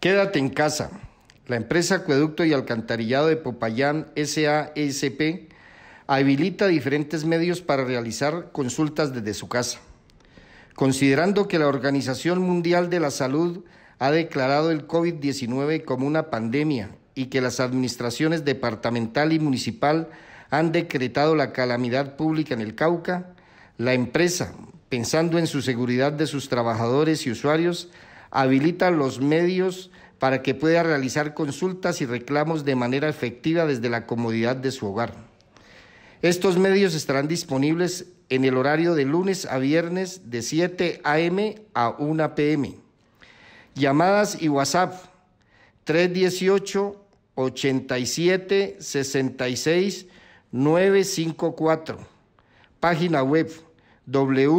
Quédate en casa. La empresa Acueducto y Alcantarillado de Popayán SASP e habilita diferentes medios para realizar consultas desde su casa. Considerando que la Organización Mundial de la Salud ha declarado el COVID-19 como una pandemia y que las administraciones departamental y municipal han decretado la calamidad pública en el Cauca, la empresa, pensando en su seguridad de sus trabajadores y usuarios, habilita los medios para que pueda realizar consultas y reclamos de manera efectiva desde la comodidad de su hogar. Estos medios estarán disponibles en el horario de lunes a viernes de 7 a.m. a 1 p.m. Llamadas y WhatsApp 318 87 66 954. Página web www.aa